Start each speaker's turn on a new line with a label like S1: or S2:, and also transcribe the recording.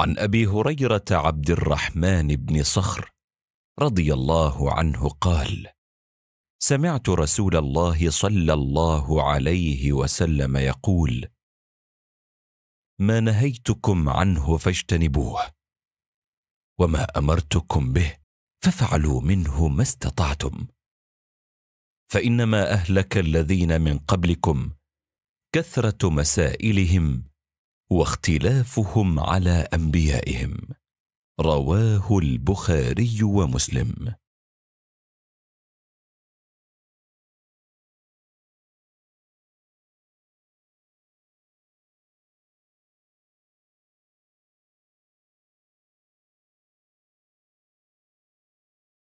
S1: عن ابي هريره عبد
S2: الرحمن بن صخر رضي الله عنه قال سمعت رسول الله صلى الله عليه وسلم يقول ما نهيتكم عنه فاجتنبوه وما امرتكم به فافعلوا منه ما استطعتم فانما اهلك الذين من قبلكم كثره مسائلهم واختلافهم على انبيائهم رواه البخاري ومسلم